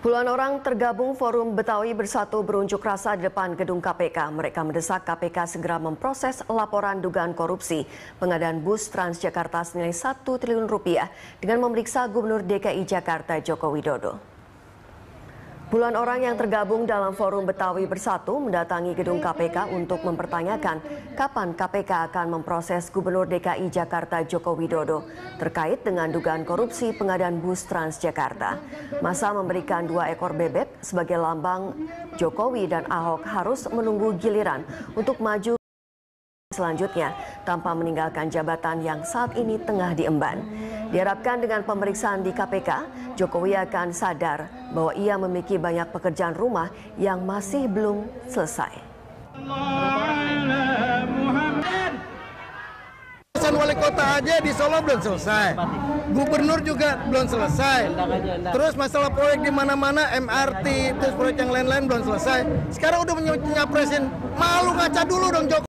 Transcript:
Puluhan orang tergabung Forum Betawi Bersatu berunjuk rasa di depan gedung KPK. Mereka mendesak KPK segera memproses laporan dugaan korupsi pengadaan bus Transjakarta senilai 1 triliun rupiah dengan memeriksa Gubernur DKI Jakarta Joko Widodo. Puluhan orang yang tergabung dalam Forum Betawi Bersatu mendatangi gedung KPK untuk mempertanyakan kapan KPK akan memproses Gubernur DKI Jakarta Joko Widodo terkait dengan dugaan korupsi pengadaan bus Transjakarta. Masa memberikan dua ekor bebek sebagai lambang Jokowi dan Ahok harus menunggu giliran untuk maju Selanjutnya, tanpa meninggalkan jabatan yang saat ini tengah diemban. Diharapkan dengan pemeriksaan di KPK, Jokowi akan sadar bahwa ia memiliki banyak pekerjaan rumah yang masih belum selesai. Pesan wali kota aja di Solo belum selesai. Gubernur juga belum selesai. Terus masalah proyek di mana-mana, MRT, terus proyek yang lain-lain belum selesai. Sekarang udah menyapresin, malu ngaca dulu dong Jokowi.